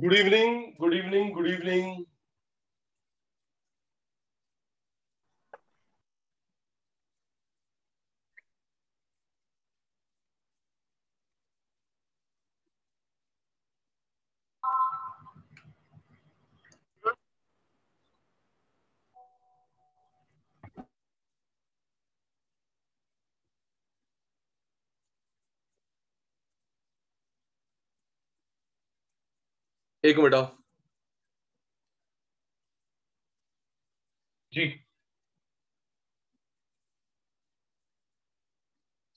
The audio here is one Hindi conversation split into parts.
Good evening, good evening, good evening. एक मिनट आओ जी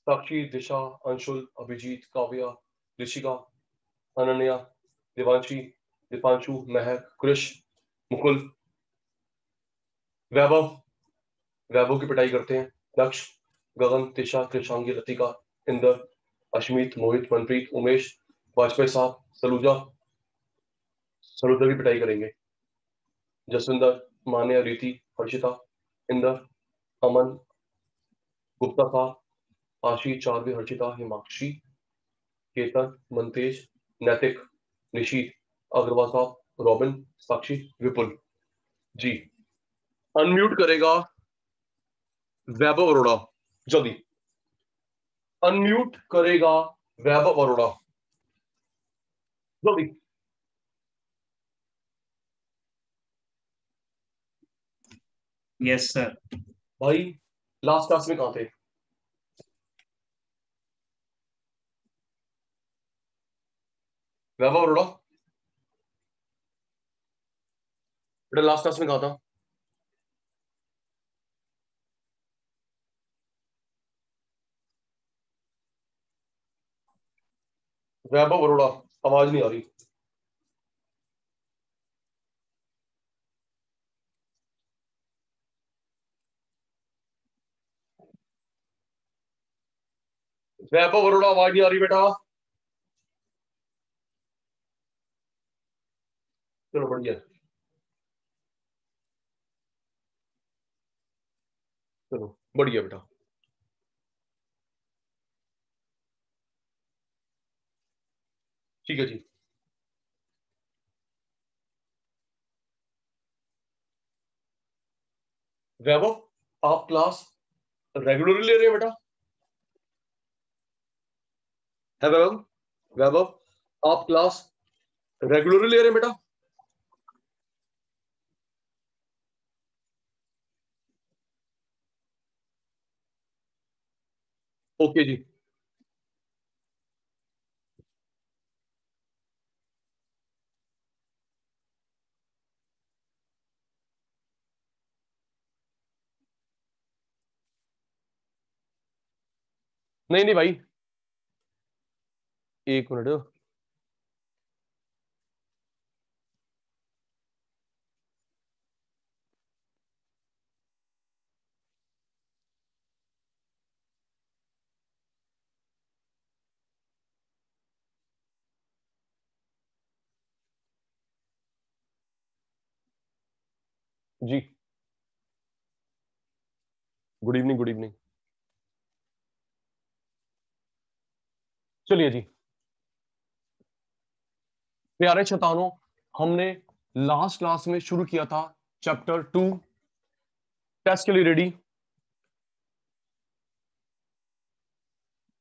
साक्षी दिशा अंशुल अभिजीत काव्या ऋषिका अनन्या दिवांशी दीपांशु महक कृष मुकुल वैभव वैभव की पिटाई करते हैं लक्ष गगन दिशा कृषांगी लतिका इंदर अश्मित मोहित मनप्रीत उमेश वाजपेयी साहब सलूजा सरुद्र की पिटाई करेंगे जसविंदर मान्य रीति हर्षिता इंदर अमन गुप्ता शाह आशी चारवी हर्षिता हिमाक्षी केतन मंतेज नैतिक निशीत अग्रवाल साहब रॉबिन साक्षी विपुल जी अनम्यूट करेगा वैभव अरोड़ा जल्दी अनम्यूट करेगा वैभव अरोड़ा जल्दी यस सर भाई लास्ट क्लास में कहा थे वैभव अरोड़ा बेटा लास्ट क्लास में कहा था वैभव अरोड़ा आवाज नहीं आ रही तो वैभव अरोड़ा आवाज नहीं आ रही बेटा चलो बढ़िया चलो बढ़िया बेटा ठीक है जी वैभव आप क्लास रेगुलरली ले रहे हो बेटा है वैभव वैभव आप क्लास रेगुलरली ले रहे हैं बेटा ओके जी नहीं नहीं भाई एक मिनट जी गुड इवनिंग गुड इवनिंग चलिए जी प्यारे छतानो हमने लास्ट क्लास में शुरू किया था चैप्टर टू टेस्ट के लिए रेडी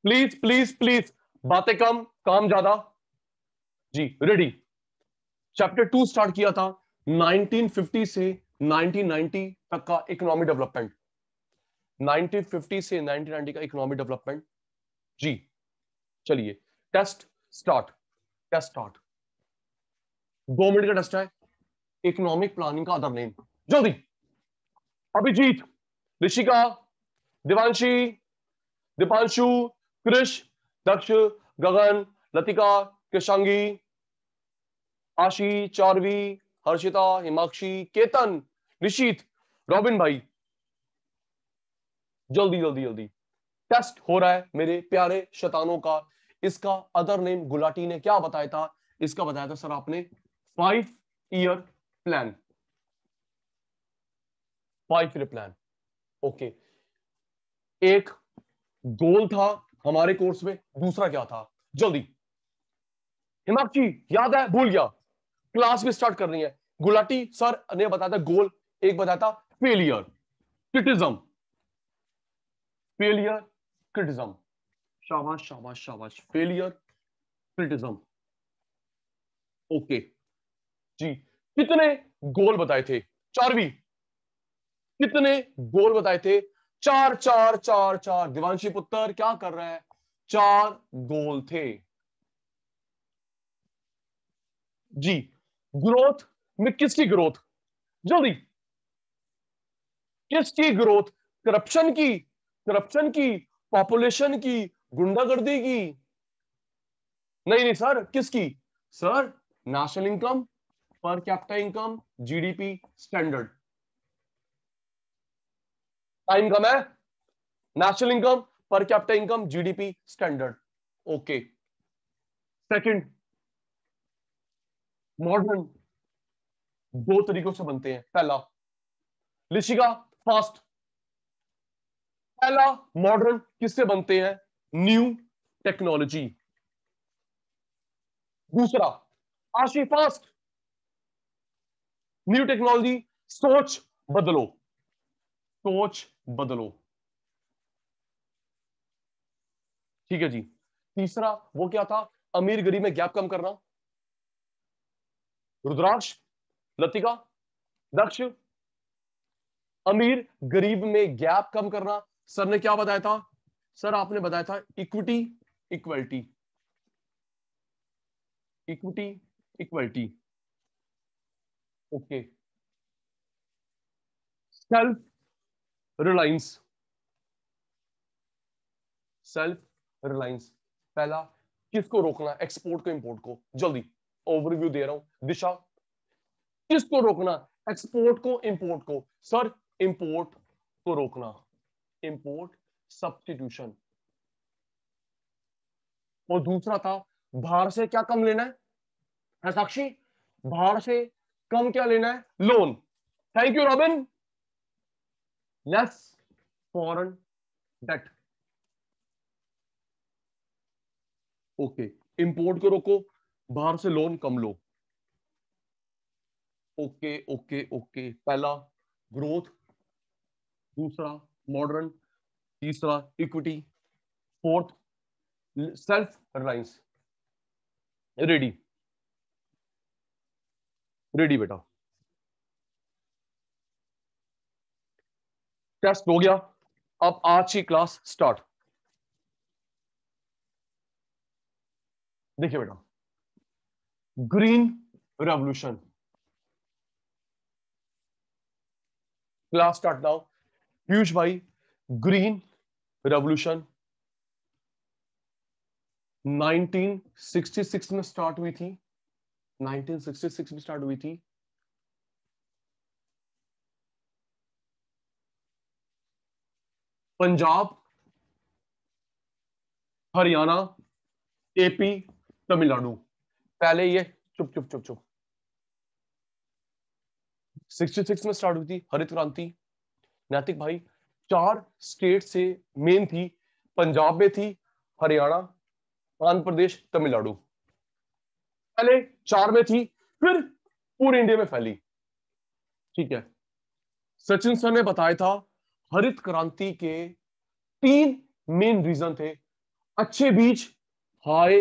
प्लीज प्लीज प्लीज बातें कम काम ज्यादा जी रेडी चैप्टर टू स्टार्ट किया था 1950 से 1990 तक का इकोनॉमिक डेवलपमेंट 1950 से 1990 का इकोनॉमिक डेवलपमेंट जी चलिए टेस्ट स्टार्ट टेस्ट स्टार्ट दो मिनट का डस्ट है इकोनॉमिक प्लानिंग का अदर नेम जल्दी अभिजीत ऋषिका दिवांशी दीपांशु कृष दक्ष गगन लतिका कृषांगी आशी चारवी हर्षिता हिमाक्षी केतन निशीत रॉबिन भाई जल्दी जल्दी जल्दी टेस्ट हो रहा है मेरे प्यारे शतानों का इसका अदर नेम गुलाटी ने क्या बताया था इसका बताया था सर आपने five year plan five year plan okay एक गोल था हमारे कोर्स में दूसरा क्या था जल्दी हिमाक्षी याद है भूल गया क्लास भी स्टार्ट कर रही है गुलाटी सर ने बताया था गोल एक बताया था फेलियर क्रिटिज्म फेलियर क्रिटिज्म शाबाश शाबाश शाबाश फेलियर क्रिटिज्म ओके जी कितने गोल बताए थे चारवी कितने गोल बताए थे चार चार चार चार दिवानशी पुत्र क्या कर रहा है चार गोल थे जी ग्रोथ में किसकी ग्रोथ जल्दी किसकी ग्रोथ करप्शन की करप्शन की पॉपुलेशन की गुंडागर्दी की नहीं नहीं सर किसकी sir national income per capita income GDP standard income है national income per capita income GDP standard okay second modern दो तरीकों से बनते हैं पहला लिशिका फास्ट पहला मॉडर्न किससे बनते हैं न्यू टेक्नोलॉजी दूसरा आशी फास्ट न्यू टेक्नोलॉजी सोच बदलो सोच बदलो ठीक है जी तीसरा वो क्या था अमीर गरीब में गैप कम करना रुद्राक्ष लतिका दक्ष अमीर गरीब में गैप कम करना सर ने क्या बताया था सर आपने बताया था equity equality equity equality okay self reliance self reliance पहला किसको रोकना एक्सपोर्ट को इंपोर्ट को जल्दी ओवरव्यू दे रहा हूं दिशा किसको रोकना एक्सपोर्ट को इंपोर्ट को सर इंपोर्ट को रोकना इंपोर्ट सब्सटीट्यूशन और दूसरा था बाहर से क्या कम लेना है साक्षी बाहर से कम क्या लेना है loan thank you Robin less foreign debt okay import को रोको बाहर से लोन कम लो ओके ओके ओके पहला ग्रोथ दूसरा मॉडर्न तीसरा equity fourth self reliance ready ready बेटा टेस्ट हो गया अब आज की क्लास स्टार्ट देखिए बेटा green revolution class start now Piyush भाई ग्रीन रेवल्यूशन 1966 में स्टार्ट हुई थी 1966 में स्टार्ट हुई थी पंजाब हरियाणा एपी तमिलनाडु पहले ये चुप चुप चुप चुप 66 में स्टार्ट हुई थी हरित क्रांति नैतिक भाई चार स्टेट से मेन थी पंजाब में थी हरियाणा आंध्र प्रदेश तमिलनाडु पहले चार में थी फिर पूरे इंडिया में फैली ठीक है सचिन सर ने बताया था हरित क्रांति के तीन मेन रीजन थे अच्छे बीज हाई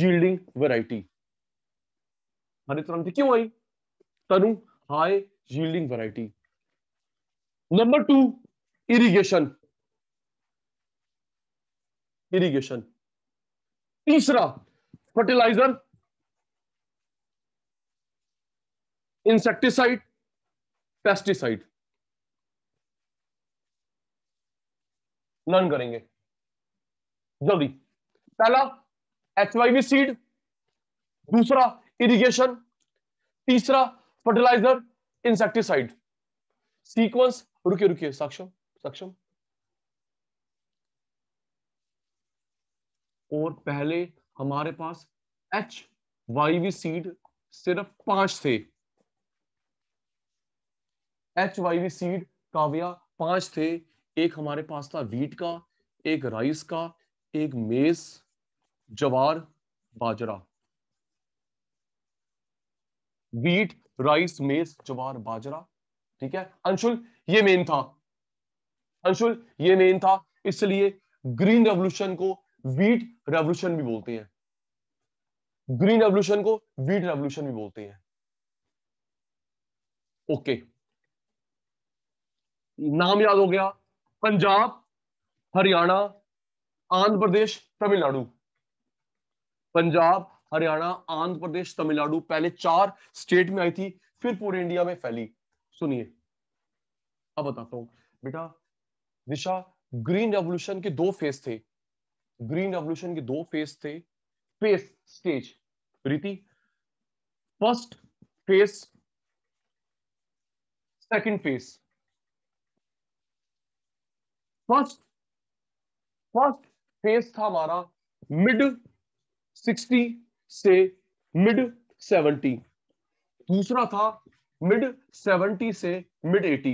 यील्डिंग वैरायटी हरित क्रांति क्यों आई Tanu high yielding variety number two irrigation irrigation तीसरा फर्टिलाइजर इंसेक्टिसाइड पेस्टिसाइड नन करेंगे जल्दी पहला एचवाईवी सीड दूसरा इरिगेशन तीसरा फर्टिलाइजर इंसेक्टिसाइड सीक्वेंस रुकिए रुकिए सक्षम सक्षम और पहले हमारे पास एच वाईवी सीड सिर्फ पांच थे H Y V seed Kavya पांच थे एक हमारे पास था वीट का एक राइस का एक मेस जवार बाजरा वीट राइस मेस जवार बाजरा ठीक है अंशुल ये मेन था अंशुल ये मेन था इसलिए ग्रीन रेवल्यूशन को वीट रेवल्यूशन भी बोलते हैं ग्रीन रेवल्यूशन को वीट रेवल्यूशन भी बोलते हैं ओके okay. नाम याद हो गया पंजाब हरियाणा आंध्र प्रदेश तमिलनाडु पंजाब हरियाणा आंध्र प्रदेश तमिलनाडु पहले चार स्टेट में आई थी फिर पूरे इंडिया में फैली सुनिए अब बताता हूं बेटा दिशा ग्रीन रेवल्यूशन के दो फेज थे ग्रीन रेवल्यूशन के दो फेज थे phase stage Riti first phase second phase first first phase था हमारा मिड 60 से मिड 70 दूसरा था मिड 70 से मिड 80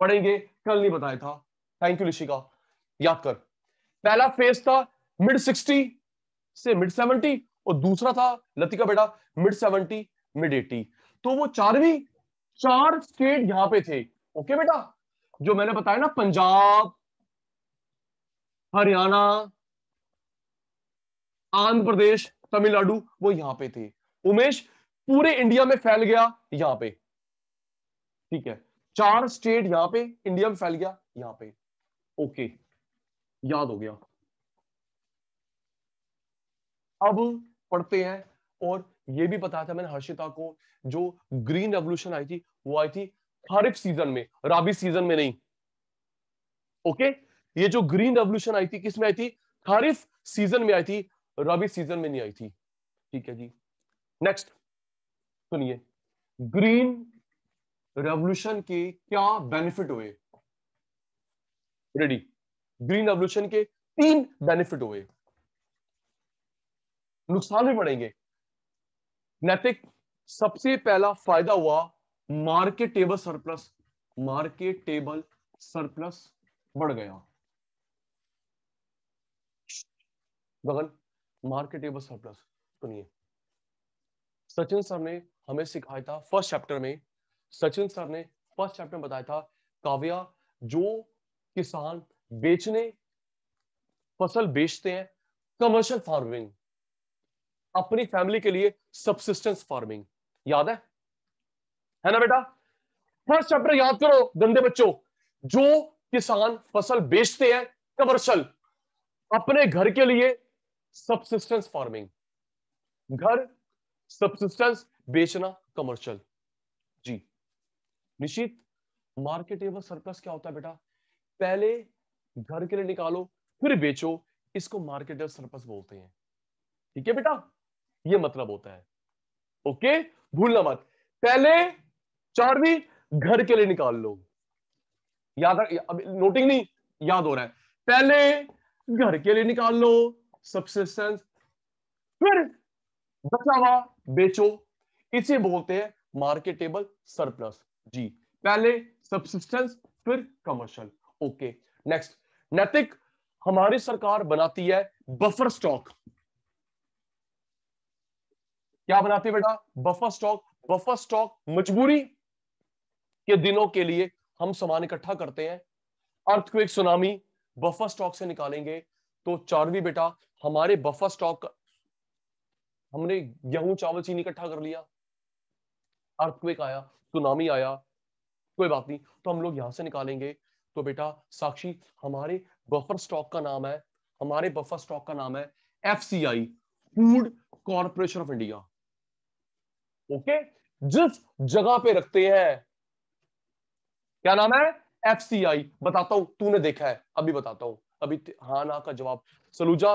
पढ़ेंगे कल नहीं बताया था थैंक यू ऋषिका याद कर पहला फेज था मिड 60 से मिड 70 और दूसरा था लतिका बेटा मिड 70 मिड 80 तो वो चारवी चार स्टेट यहां पे थे ओके बेटा जो मैंने बताया ना पंजाब हरियाणा आंध्र प्रदेश तमिलनाडु वो यहां पे थे उमेश पूरे इंडिया में फैल गया यहां पे ठीक है चार स्टेट यहां पे इंडिया में फैल गया यहां पे ओके याद हो गया अब पढ़ते हैं और ये भी बताया था मैंने हर्षिता को जो ग्रीन रेवल्यूशन आई थी वो आई थी खरीफ सीजन में राबी सीजन में नहीं ओके ये जो ग्रीन रेवल्यूशन आई थी किसमें आई थी खारिफ सीजन में आई थी रबी सीजन में नहीं आई थी ठीक है जी नेक्स्ट सुनिए ग्रीन रेवल्यूशन के क्या बेनिफिट हुए रेडी ग्रीन रेवल्यूशन के तीन बेनिफिट हुए नुकसान भी बढ़ेंगे नैतिक सबसे पहला फायदा हुआ मार्केटेबल सरप्लस मार्केटेबल सरप्लस बढ़ गया बगल मार्केटेबल सरप्लस सुनिए सचिन सर ने हमें सिखाया था फर्स्ट चैप्टर में सचिन सर ने फर्स्ट चैप्टर में बताया था काव्या जो किसान बेचने फसल बेचते हैं कमर्शियल फार्मिंग अपनी फैमिली के लिए सबसिस्टेंस फार्मिंग याद है है ना बेटा फर्स्ट चैप्टर याद करो गंदे बच्चों जो किसान फसल बेचते हैं कमर्शियल अपने घर के लिए सबसिस्टेंस फार्मिंग घर सबसिस्टेंस बेचना कमर्शियल जी निश्चित मार्केटेबल सरप्लस क्या होता है बेटा पहले घर के लिए निकालो फिर बेचो इसको मार्केटेबल सरप्लस बोलते हैं ठीक है बेटा ये मतलब होता है ओके भूलना मत पहले चारवी घर के लिए निकाल लो याद अब नोटिंग नहीं याद हो रहा है पहले घर के लिए निकाल लो सब्सिस्टेंस फिर बचा हुआ बेचो इसे बोलते हैं मार्केटेबल सरप्लस जी पहले सब्सिस्टेंस फिर कमर्शियल ओके नेक्स्ट नैतिक हमारी सरकार बनाती है बफर स्टॉक क्या बनाती है बेटा बफर स्टॉक बफर स्टॉक मजबूरी के दिनों के लिए हम सामान इकट्ठा करते हैं अर्थक्वेक सुनामी बफर स्टॉक से निकालेंगे तो चारवी बेटा हमारे बफर स्टॉक हमने गेहूं चावल चीनी इकट्ठा कर लिया अर्थक्वेक आया सुनामी आया कोई बात नहीं तो हम लोग यहां से निकालेंगे तो बेटा साक्षी हमारे बफर स्टॉक का नाम है हमारे बफर स्टॉक का नाम है F C I food corporation of India okay जिस जगह पे रखते हैं क्या नाम है एफ सी आई बताता हूं तूने देखा है अभी बताता हूं अभी हाँ ना का जवाब सलूजा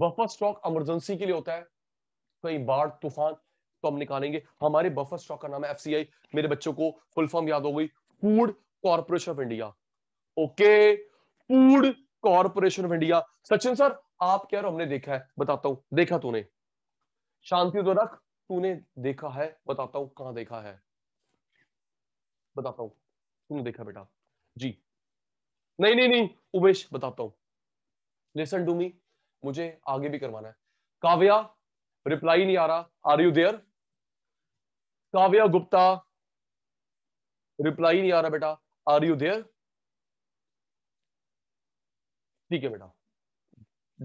बफर स्टॉक इमरजेंसी के लिए होता है कई बाढ़ तूफान तो हम निकालेंगे हमारे बफर स्टॉक का नाम है एफसीआई मेरे बच्चों को फुल फॉर्म याद हो गई food corporation of India okay food corporation of India Sachin sir आप कह रहे हो हमने देखा है बताता हूं देखा तूने शांति तो रख तूने देखा है बताता हूं कहां देखा है बताता हूं तूने देखा बेटा जी नहीं नहीं नहीं उमेश बताता हूं लेसन टू मी मुझे आगे भी करवाना है काव्या रिप्लाई नहीं आ रहा are you there Kavya Gupta reply नहीं आ रहा बेटा आर यू देयर ठीक है बेटा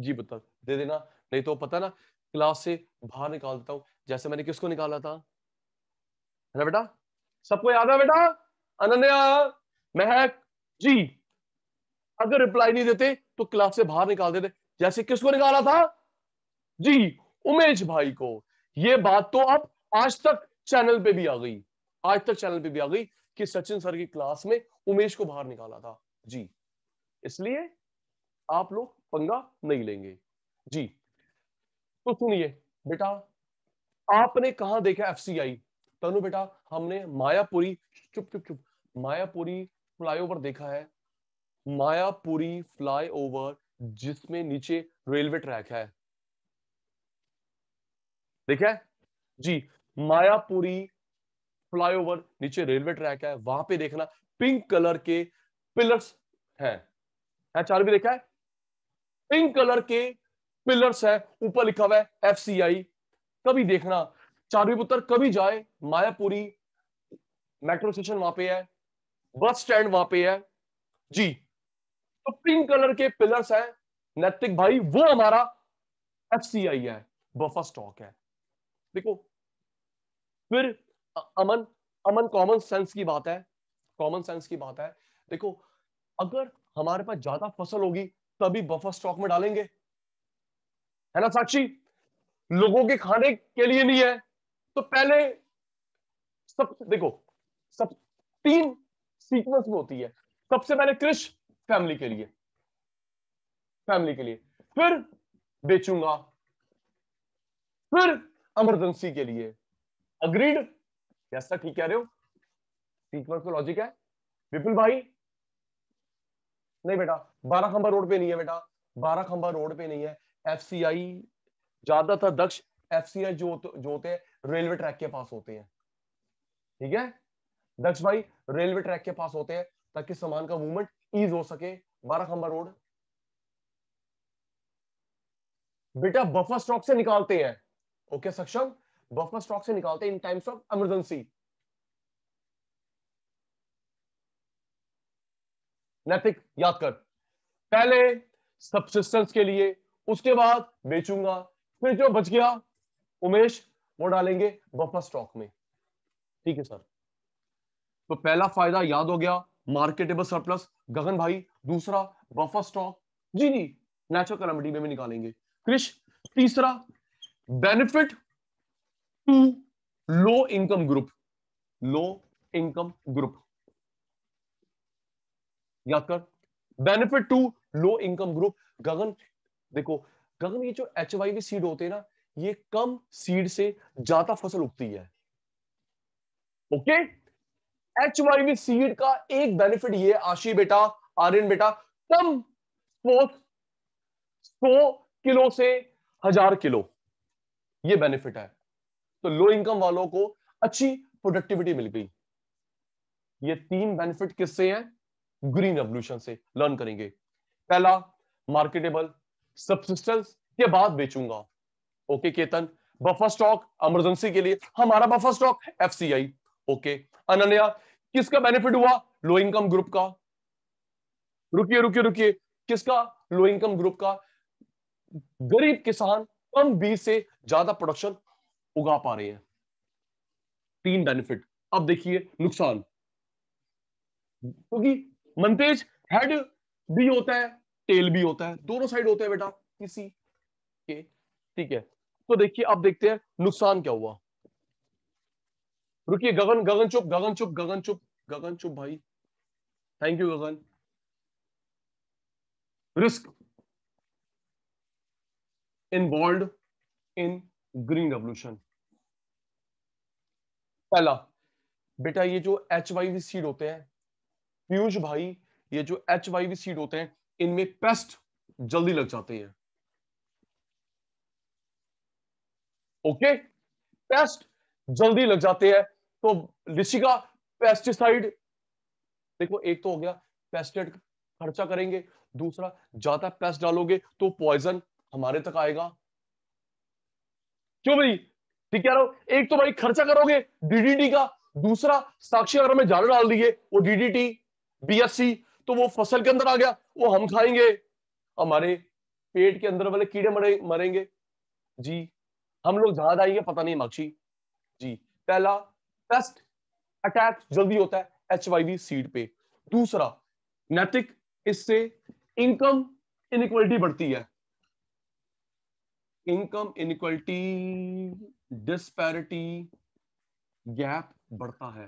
जी बता दे देना नहीं तो पता ना क्लास से बाहर निकाल देता हूं जैसे मैंने किसको निकाला था है ना बेटा सबको याद है बेटा अनन्या महक जी अगर रिप्लाई नहीं देते तो क्लास से बाहर निकाल देते जैसे किसको निकाला था जी उमेश भाई को ये बात तो अब आज तक चैनल पे भी आ गई आज तक चैनल पे भी आ गई कि सचिन सर की क्लास में उमेश को बाहर निकाला था जी इसलिए आप लोग पंगा नहीं लेंगे जी तो सुनिए बेटा आपने कहा देखा एफसीआई तनु बेटा हमने मायापुरी चुप चुप चुप मायापुरी फ्लाईओवर देखा है मायापुरी फ्लाईओवर जिसमें नीचे रेलवे ट्रैक है देखा है जी मायापुरी फ्लाईओवर नीचे रेलवे ट्रैक है वहां पे देखना पिंक कलर के पिलर्स हैं है चार भी देखा है पिंक कलर के पिलर्स है ऊपर लिखा हुआ है एफसीआई कभी देखना चारवी पुत्र कभी जाए मायापुरी मेट्रो स्टेशन वहां पे है बस स्टैंड वहां पे है जी तो पिंक कलर के पिलर्स हैं नैतिक भाई वो हमारा एफ है बफर स्टॉक है देखो फिर अमन अमन कॉमन सेंस की बात है कॉमन सेंस की बात है देखो अगर हमारे पास ज्यादा फसल होगी तभी बफर स्टॉक में डालेंगे है ना साक्षी लोगों के खाने के लिए नहीं है तो पहले सब देखो सब तीन सीक्वेंस में होती है सबसे पहले कृषि फैमिली के लिए फैमिली के लिए फिर बेचूंगा फिर एमरजेंसी के लिए अग्रीड यस सर ठीक कह रहे हो सीक्वेंस में लॉजिक है विपुल भाई नहीं बेटा बारह खंबा रोड पे नहीं है बेटा बारह खंबा रोड पे नहीं है एफसीआई ज्यादातर दक्ष एफसीआई जो जो होते हैं रेलवे ट्रैक के पास होते हैं ठीक है दक्ष भाई रेलवे ट्रैक के पास होते हैं ताकि सामान का मूवमेंट ईज हो सके बारह खंबा रोड बेटा बफर स्टॉक से निकालते हैं ओके सक्षम बफर स्टॉक से निकालते हैं इन टाइम्स ऑफ इमरजेंसी नैतिक याद कर पहले सबसिस्टेंस के लिए उसके बाद बेचूंगा फिर जो बच गया उमेश वो डालेंगे बफर स्टॉक में ठीक है सर तो पहला फायदा याद हो गया मार्केटेबल सरप्लस गगन भाई दूसरा बफर स्टॉक जी जी नेचुरल कलमिटी में भी निकालेंगे क्रिश तीसरा benefit to low income group low income group याद कर benefit to low income group Gagan देखो गगन ये जो एच वाई सीड होते हैं ना ये कम सीड से ज्यादा फसल उगती है okay okay? H Y seed का एक बेनिफिट ये आशी बेटा आर्यन बेटा कम स्पोर्ट सौ किलो से हजार किलो ये बेनिफिट है तो लो इनकम वालों को अच्छी प्रोडक्टिविटी मिल गई ये तीन बेनिफिट किससे हैं ग्रीन रेवल्यूशन से लर्न करेंगे पहला मार्केटेबल सबसिस्टेंस के बाद बेचूंगा okay Ketan buffer stock emergency के लिए हमारा buffer stock FCI okay Ananya किसका बेनिफिट हुआ लो इनकम ग्रुप का रुकिए रुकिए रुकिए किसका लो इनकम ग्रुप का गरीब किसान कम बीज से ज्यादा प्रोडक्शन उगा पा रहे हैं तीन बेनिफिट अब देखिए नुकसान क्योंकि तो मंतेज हेड भी होता है टेल भी होता है दोनों साइड होते हैं बेटा किसी के ठीक है तो देखिए अब देखते हैं नुकसान क्या हुआ रुकिए गगन गगन चुप गगन चुप गगन चुप गगन चुप भाई thank you Gagan risk involve in green revolution पहला बेटा ये जो एच वाई वी सीड होते हैं पीयूष भाई ये जो एच वाई वी सीड होते हैं इनमें पेस्ट जल्दी लग जाते हैं ओके पेस्ट जल्दी लग जाते हैं तो लिशिका पेस्टिसाइड देखो एक तो हो गया पेस्टेड खर्चा करेंगे दूसरा ज्यादा पेस्ट डालोगे तो पॉइजन हमारे तक आएगा क्यों भाई ठीक है एक तो भाई खर्चा करोगे डीडीटी का दूसरा साक्षी अगर हमें जाल डाल दिए वो डीडीटी बीएससी तो वो फसल के अंदर आ गया वो हम खाएंगे हमारे पेट के अंदर वाले कीड़े मरे मरेंगे जी हम लोग जहां आएंगे पता नहीं माक्षी जी पहला पेस्ट अटैक जल्दी होता है एच सीड पे दूसरा नैतिक इससे इनकम इनक्वलिटी बढ़ती है इनकम इनक्वलिटी डिस्पैरिटी गैप बढ़ता है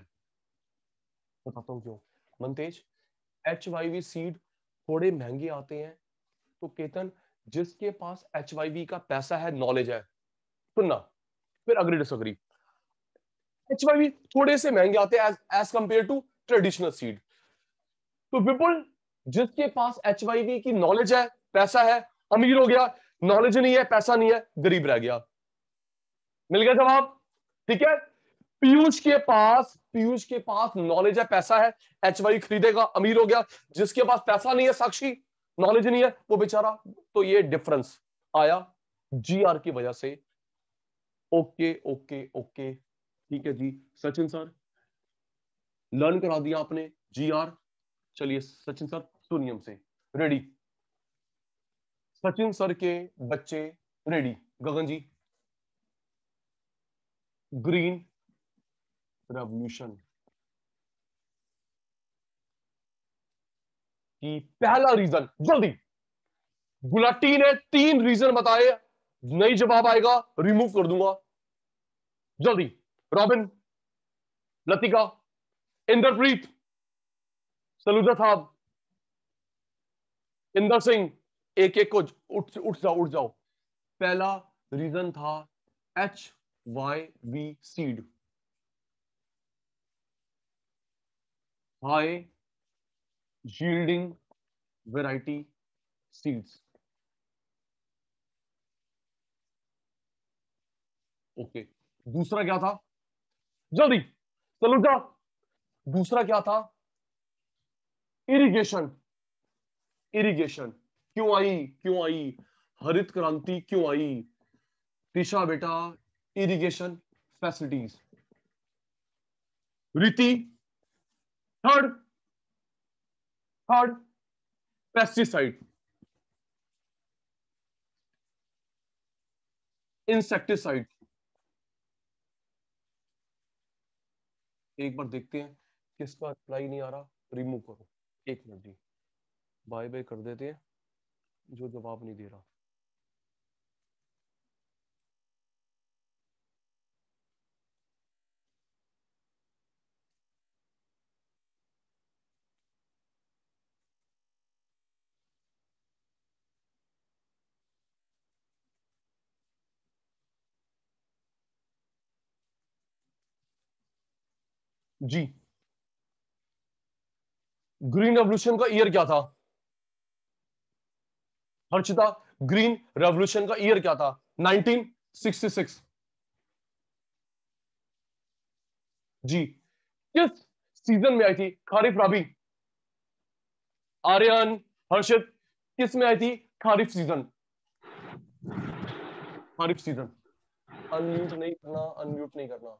बताता हूं क्यों मंतेज एच सीड थोड़े महंगे आते हैं तो केतन जिसके पास एच का पैसा है नॉलेज है सुनना फिर अग्री डिसअग्री एच वाई थोड़े से महंगे आते हैं as compare to traditional seed तो विपुल जिसके पास एच की नॉलेज है पैसा है अमीर हो गया नॉलेज नहीं है पैसा नहीं है गरीब रह गया मिल गया जवाब ठीक है पीयूष के पास पीयूष के पास नॉलेज है पैसा है एच खरीदेगा अमीर हो गया जिसके पास पैसा नहीं है साक्षी नॉलेज नहीं है वो बेचारा तो ये डिफरेंस आया जीआर की वजह से ओके ओके ओके ठीक है जी सचिन सर लर्न करा दिया आपने जी आर चलिए सचिन सर सोनियम से रेडी सचिन सर के बच्चे रेडी गगन जी ग्रीन रेवल्यूशन की पहला रीजन जल्दी गुलाटी ने तीन रीजन बताए नहीं जवाब आएगा रिमूव कर दूंगा जल्दी रॉबिन लतिका इंद्रप्रीत सलूजा साहब इंदर सिंह एक एक को उठ उठ जाओ उठ जाओ पहला रीजन था H Y B seed high yielding variety seeds okay दूसरा क्या था जल्दी चलो जा दूसरा क्या था इरिगेशन इरिगेशन क्यों आई क्यों आई हरित क्रांति क्यों आई दिशा बेटा irrigation facilities Riti third third pesticide insecticide एक बार देखते हैं किसका अप्लाई नहीं आ रहा रिमूव करो एक मिनट जी बाय बाय कर देते हैं जो जवाब नहीं दे रहा जी ग्रीन रेवल्यूशन का ईयर क्या था हर्षिता ग्रीन रेवल्यूशन का ईयर क्या था 1966 जी किस सीजन में आई थी खारिफ राबी आर्यन हर्षित किस में आई थी kharif season kharif season unmute नहीं करना अनम्यूट नहीं करना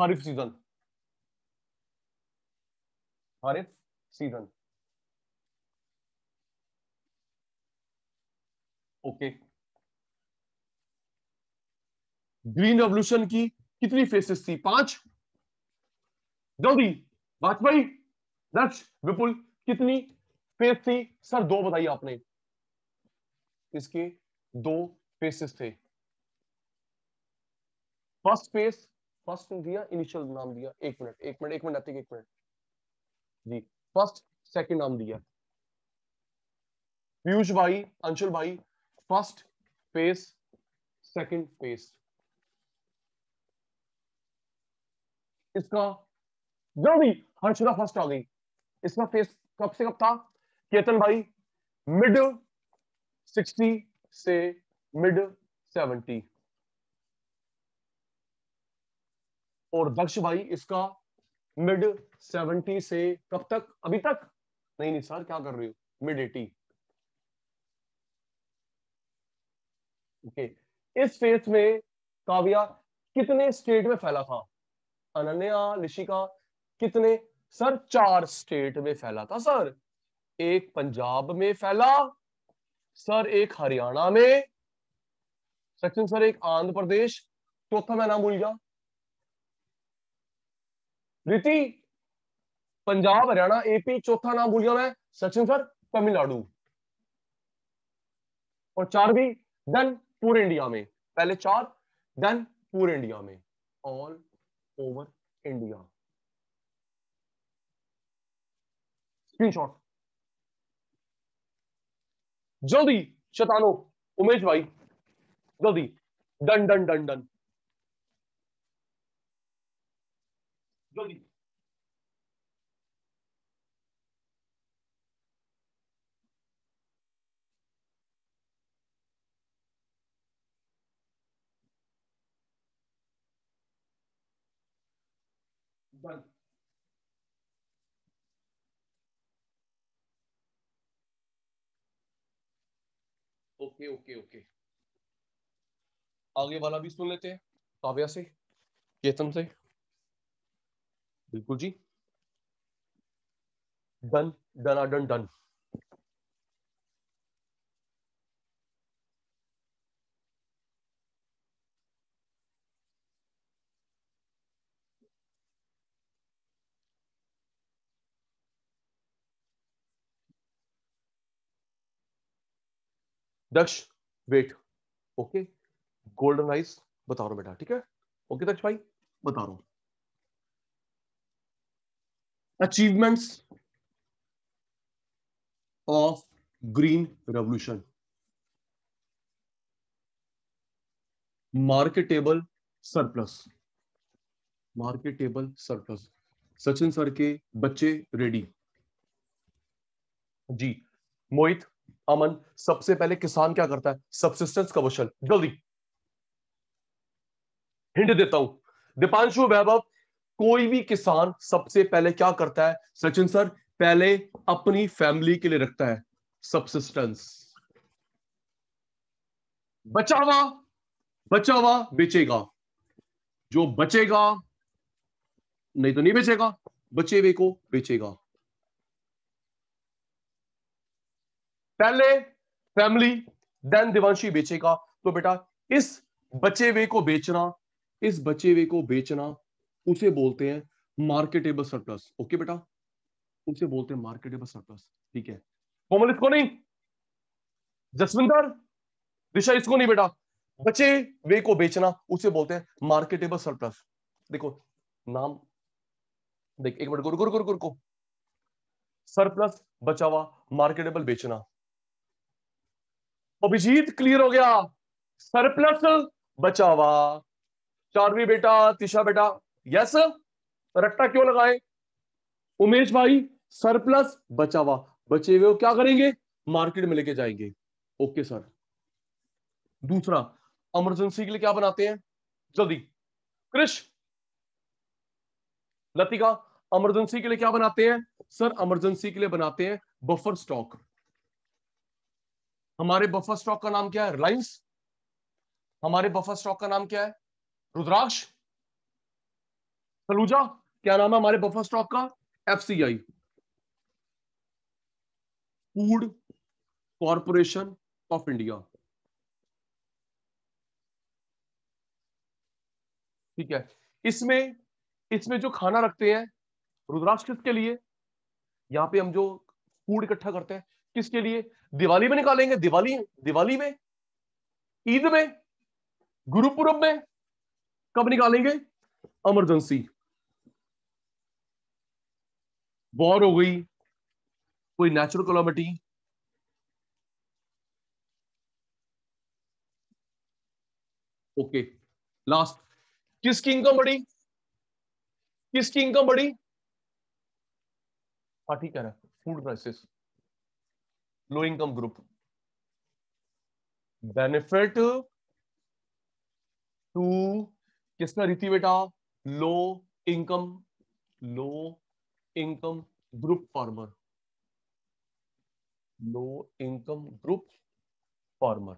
kharif season kharif season okay green revolution की कितनी फेसेस थी पांच जल्दी वाजपेयी दक्ष विपुल कितनी फेस थी सर दो बताइए आपने इसके दो फेसेस थे फर्स्ट फेस फर्स्ट दिया इनिशियल नाम दिया एक मिनट एक मिनट एक मिनट आते एक मिनट जी फर्स्ट सेकंड नाम दिया पीयूष भाई अंशुल भाई फर्स्ट फेस सेकंड फेस इसका जल्दी हर्षदा फर्स्ट आ गई इसका फेस कब से कब था केतन भाई मिड सिक्सटी से मिड सेवेंटी और दक्ष भाई इसका मिड सेवेंटी से कब तक अभी तक नहीं नहीं सर क्या कर रही हो मिड एटी ओके इस फेस में काव्या कितने स्टेट में फैला था अनन्या लिशिका कितने सर चार स्टेट में फैला था सर एक पंजाब में फैला सर एक हरियाणा में सचिन सर एक आंध्र प्रदेश चौथा मैं नाम भूल गया रीति पंजाब हरियाणा एपी चौथा नाम बोलिया मैं सचिन सर तमिलनाडु और चार भी देन पूरे इंडिया में पहले चार देन पूरे इंडिया में ऑल ओवर इंडिया स्क्रीनशॉट जल्दी शतानो उमेश भाई जल्दी डन डन डन डन जल्दी ओके ओके ओके आगे वाला भी सुन लेते हैं काव्या से केतन से बिल्कुल जी done done done done Daksh wait okay golden rice बता रहा हूं बेटा ठीक है ओके दक्ष भाई बता रहा हूं achievements of green revolution marketable surplus marketable surplus Sachin sir के बच्चे रेडी जी मोहित अमन सबसे पहले किसान क्या करता है सबसिस्टेंस कमर्शियल जल्दी हिंट देता हूं दीपांशु वैभव कोई भी किसान सबसे पहले क्या करता है सचिन सर पहले अपनी फैमिली के लिए रखता है सबसिस्टेंस बचावा बचावा बचा हुआ बेचेगा जो बचेगा नहीं तो नहीं बेचेगा बचे हुए को बेचेगा पहले फैमिली देन दिवांशी बेचेगा तो बेटा इस बचे हुए को बेचना इस बचे हुए को बेचना उसे बोलते हैं मार्केटेबल सरप्लस ओके बेटा उसे बोलते हैं मार्केटेबल सरप्लस ठीक है कोमल इसको नहीं जसविंदर दिशा इसको नहीं बेटा बचे वे को बेचना उसे बोलते हैं मार्केटेबल सरप्लस देखो नाम देख एक बार गुरु गुरु गुरु गुरु को सरप्लस बचावा मार्केटेबल बेचना अभिजीत क्लियर हो गया सरप्लस बचावा चारवी बेटा तिशा बेटा यस रट्टा क्यों लगाए उमेश भाई सरप्लस बचा हुआ बचे हुए क्या करेंगे मार्केट में लेके जाएंगे ओके सर दूसरा अमरजेंसी के लिए क्या बनाते हैं जल्दी कृष लतिका एमरजेंसी के लिए क्या बनाते हैं सर अमरजेंसी के लिए बनाते हैं बफर स्टॉक हमारे बफर स्टॉक का नाम क्या है रिलायंस हमारे बफर स्टॉक का नाम क्या है रुद्राक्ष सलूजा क्या नाम है हमारे बफर स्टॉक का I food corporation of India ठीक है इसमें इसमें जो खाना रखते हैं रुद्राक्ष किसके लिए यहां पे हम जो फूड इकट्ठा करते हैं किसके लिए दिवाली में निकालेंगे दिवाली दिवाली में ईद में गुरुपुरब में कब निकालेंगे एमरजेंसी वॉर हो गई कोई नेचुरल कॉलोमिटी ओके लास्ट किसकी इनकम बढ़ी किसकी इनकम बढ़ी हाँ ठीक है food prices low income group benefit to किसका रीति बेटा low income low income group farmer low income group farmer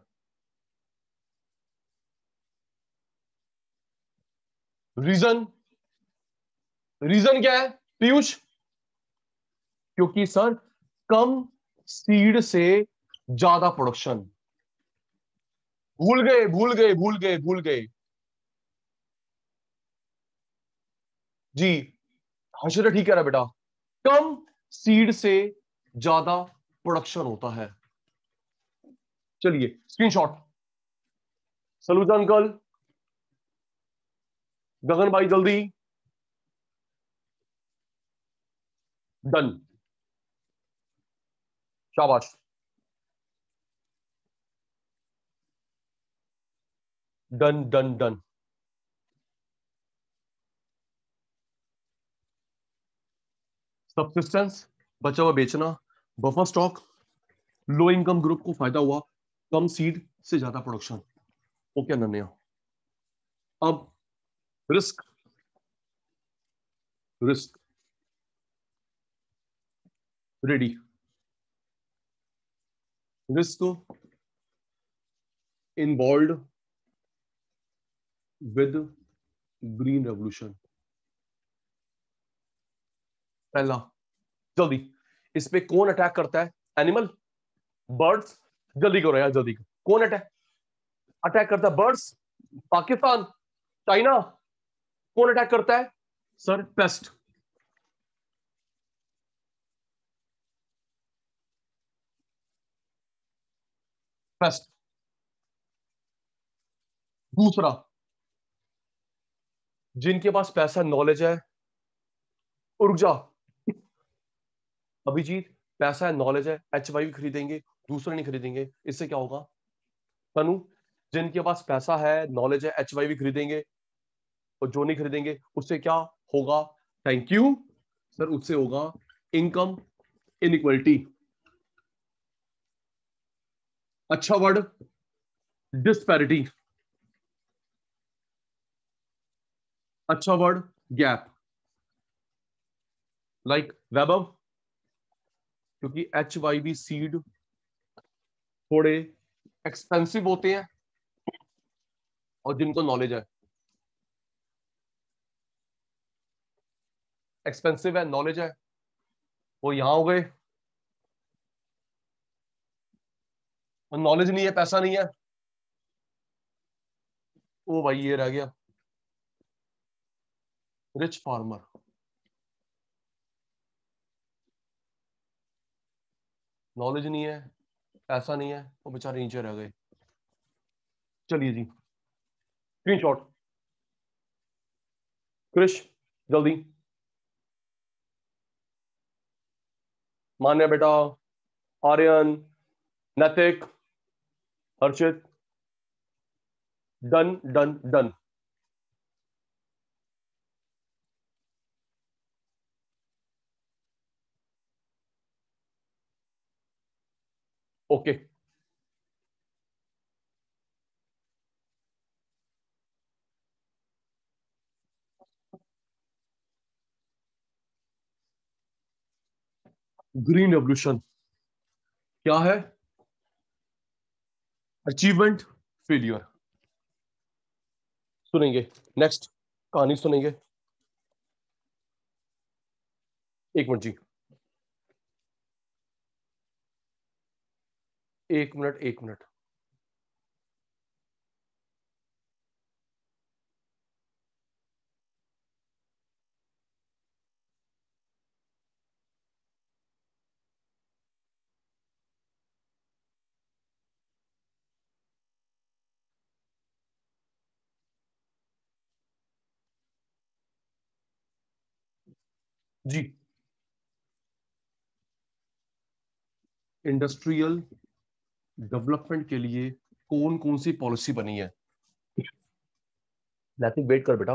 reason reason क्या है पीयूष क्योंकि सर कम सीड से ज्यादा प्रोडक्शन भूल गए भूल गए भूल गए भूल गए जी हशर तो ठीक कह रहा बेटा कम सीड से ज्यादा प्रोडक्शन होता है चलिए स्क्रीनशॉट सलूजा अंकल गगन भाई जल्दी डन शाबाश डन डन डन सब्सिस्टेंस बचा हुआ बेचना buffer stock low income group को फायदा हुआ कम सीड से ज्यादा प्रोडक्शन ओके अनन्या अब risk risk ready risk involve with green revolution पहला जल्दी इस पर कौन अटैक करता है एनिमल बर्ड्स जल्दी करो यार जल्दी कौन अटैक अटैक करता है बर्ड्स पाकिस्तान चाइना कौन अटैक करता है सर पेस्ट पेस्ट दूसरा जिनके पास पैसा नॉलेज है ऊर्जा अभिजीत पैसा है नॉलेज है एच वाई खरीदेंगे दूसरे नहीं खरीदेंगे इससे क्या होगा तनु जिनके पास पैसा है नॉलेज है एच वाई खरीदेंगे और जो नहीं खरीदेंगे उससे क्या होगा थैंक यू सर उससे होगा इनकम इनइक्वलिटी अच्छा वर्ड डिस्पैरिटी अच्छा वर्ड गैप लाइक वैभव क्योंकि एच वाई बी सीड थोड़े एक्सपेंसिव होते हैं और जिनको नॉलेज है एक्सपेंसिव है नॉलेज है वो यहां हो गए और नॉलेज नहीं है पैसा नहीं है वो भाई ये रह गया रिच फार्मर नॉलेज नहीं है पैसा नहीं है वो बेचारे नीचे रह गए चलिए जी स्क्रीन शॉट क्रिश जल्दी मान्य बेटा Aryan Naitik Harshit done done done green revolution क्या है अचीवमेंट फेलियर सुनेंगे नेक्स्ट कहानी सुनेंगे एक मिनट जी एक मिनट एक मिनट जी इंडस्ट्रियल डेवलपमेंट के लिए कौन कौन सी पॉलिसी बनी है नैतिक वेट कर बेटा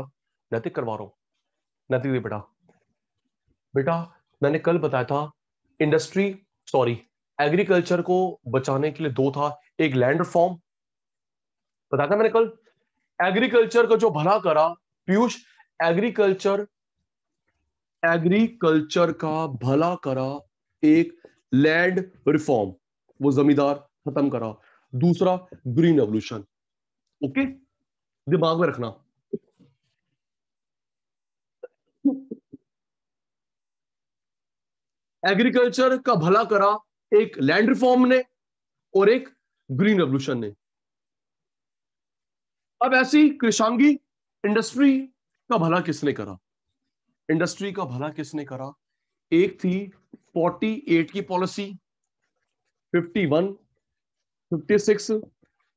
नैतिक करवा रहा हूं नैतिक दे बेटा बेटा मैंने कल बताया था इंडस्ट्री सॉरी एग्रीकल्चर को बचाने के लिए दो था एक लैंड रिफॉर्म बताया था मैंने कल एग्रीकल्चर का जो भला करा पीयूष एग्रीकल्चर एग्रीकल्चर का भला करा एक लैंड रिफॉर्म वो जमींदार खत्म करा दूसरा ग्रीन रेवल्यूशन ओके दिमाग में रखना एग्रीकल्चर का भला करा एक लैंड रिफॉर्म ने और एक ग्रीन रेवल्यूशन ने अब ऐसी कृषांगी इंडस्ट्री का भला किसने करा इंडस्ट्री का भला किसने करा एक थी 48 की पॉलिसी 51, 56,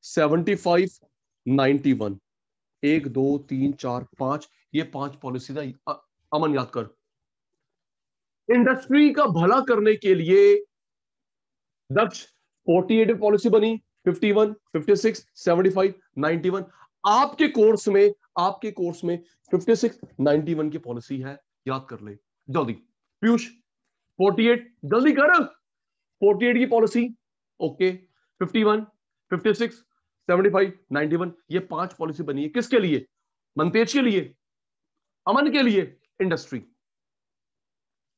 75, 91 एक दो तीन चार पांच ये पांच पॉलिसी था अमन याद कर इंडस्ट्री का भला करने के लिए दक्ष 48 पॉलिसी बनी 51, 56, 75, 91 आपके कोर्स में आपके कोर्स में फिफ्टी सिक्स नाइनटी वन की पॉलिसी है याद कर ले जल्दी पीयूष फोर्टी एट जल्दी कर फोर्टी एट की policy okay fifty one fifty six seventy five ninety one ये पांच पॉलिसी बनी है किसके लिए मंतेज के लिए अमन के लिए इंडस्ट्री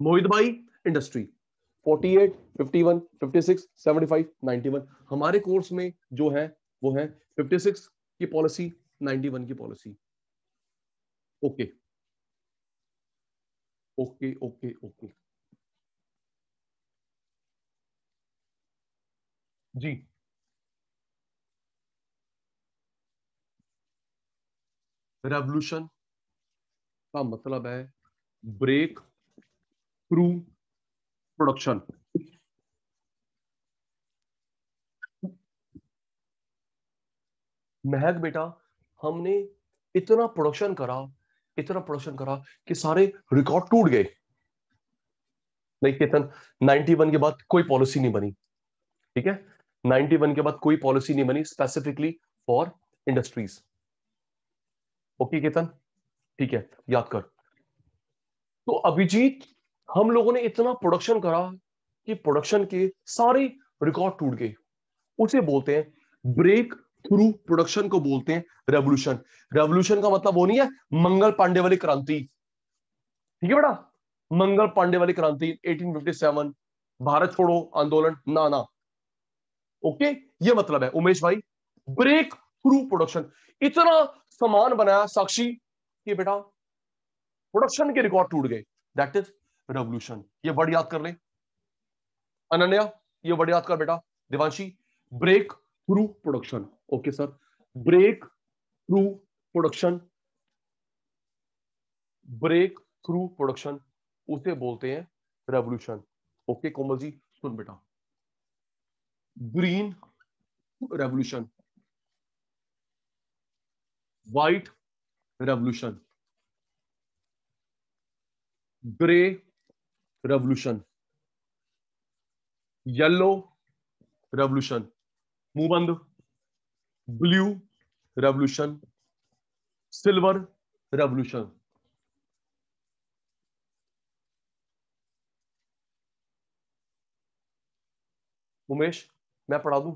मोहित भाई इंडस्ट्री 48, 51, 56, 75, 91. हमारे कोर्स में जो है वो है 56, ये पॉलिसी 91 की policy okay okay okay okay जी रेवल्यूशन का मतलब है ब्रेक थ्रू प्रोडक्शन महक बेटा हमने इतना प्रोडक्शन करा इतना प्रोडक्शन करा कि सारे रिकॉर्ड टूट गए नहीं केतन 91 के बाद कोई पॉलिसी नहीं बनी ठीक है 91 के बाद कोई पॉलिसी नहीं बनी specifically for industries okay Ketan ठीक है याद कर तो अभिजीत हम लोगों ने इतना प्रोडक्शन करा कि प्रोडक्शन के सारे रिकॉर्ड टूट गए उसे बोलते हैं ब्रेक थ्रू प्रोडक्शन को बोलते हैं रेवोल्यूशन रेवोल्यूशन का मतलब वो नहीं है मंगल पांडे वाली क्रांति ठीक है बेटा मंगल पांडे वाली क्रांति 1857 भारत छोड़ो आंदोलन ना ना ओके ये मतलब है उमेश भाई ब्रेक थ्रू प्रोडक्शन इतना सामान बनाया साक्षी कि बेटा प्रोडक्शन के रिकॉर्ड टूट गए दैट इज रेवोल्यूशन ये वर्ड याद कर ले अनन्या ये वर्ड याद कर बेटा Devanshi break through production okay sir break through production break through production उसे बोलते हैं रेवोल्यूशन ओके कोमल जी सुन बेटा green revolution white revolution grey revolution yellow revolution मुंह बंद blue revolution silver revolution Umesh मैं पढ़ा दू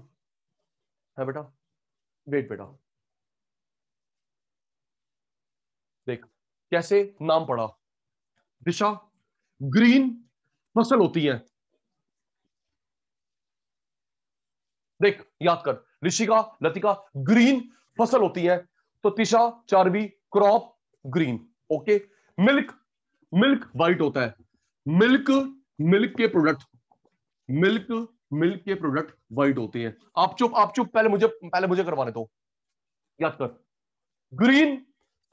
है बेटा वेट बेटा देख कैसे नाम पढ़ा दिशा ग्रीन फसल होती है देख याद कर ऋषिका लतिका ग्रीन फसल होती है तो Tisha Charvi crop green okay milk milk white होता है मिल्क मिल्क के प्रोडक्ट मिल्क मिल्क के प्रोडक्ट वाइट होते हैं आप चुप आप चुप पहले मुझे पहले मुझे करवाने दो याद कर ग्रीन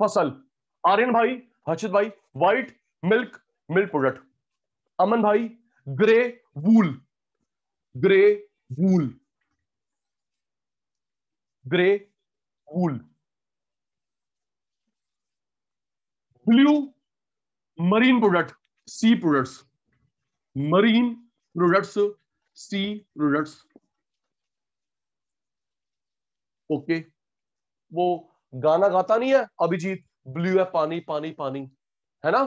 फसल आर्यन भाई हर्षित भाई white milk milk product Aman भाई grey wool grey wool grey wool blue marine product sea products marine products sea products okay वो गाना गाता नहीं है अभिजीत ब्लू है पानी पानी पानी है ना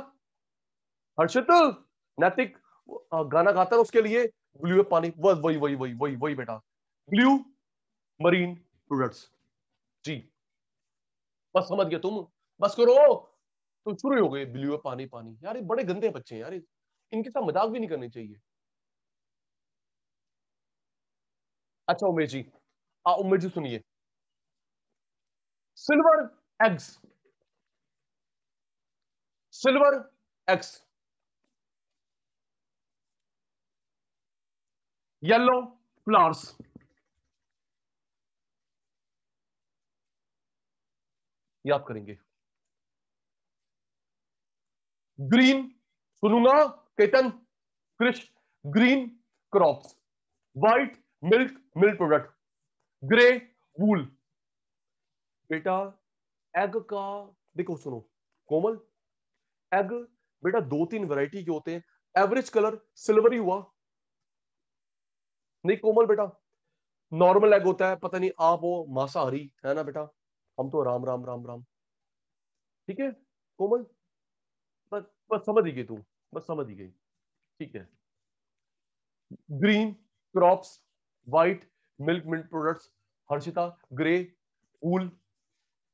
हर्षित नैतिक गाना गाता है उसके लिए ब्लू है पानी वही वही वही वही वही बेटा ब्लू मरीन स्टूडेंट्स जी बस समझ गए तुम बस करो तो शुरू हो गए बिलियो पानी पानी यार ये बड़े गंदे बच्चे हैं यार इनके साथ मजाक भी नहीं करनी चाहिए अच्छा उमेश जी आ उमेश जी सुनिए silver eggs silver eggs yellow flowers ये आप करेंगे ग्रीन सुनूंगा Ketan Krishna green crops white milk milk product grey wool बेटा एग का देखो सुनो कोमल एग बेटा दो तीन वैरायटी के होते हैं एवरेज कलर सिल्वरी हुआ नहीं कोमल बेटा नॉर्मल एग होता है पता नहीं आप हो मांसाहारी है ना बेटा हम तो राम राम राम राम ठीक है कोमल बस बस समझ ही गई तू बस समझ ही गई ठीक है green crops white milk milk products Harshita grey फूल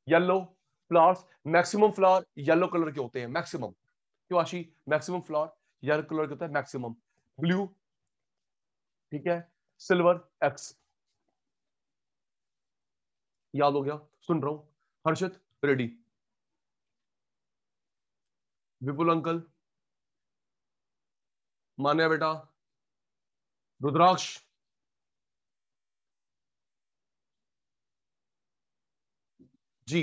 yellow flowers maximum flower yellow colour के होते हैं मैक्सिमम क्यों आशी मैक्सिमम फ्लावर येलो कलर के होता है मैक्सिमम ब्लू ठीक है सिल्वर एक्स याद हो गया सुन रहा हूं हर्षित रेडी विपुल अंकल मान्या बेटा रुद्राक्ष जी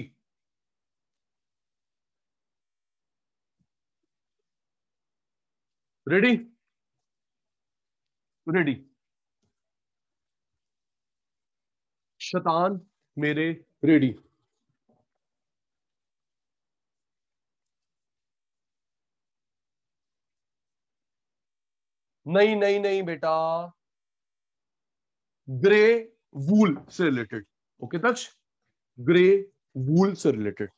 रेडी रेडी शतान मेरे रेडी नहीं नहीं नहीं बेटा ग्रे वूल से related okay Taksh grey wool से रिलेटेड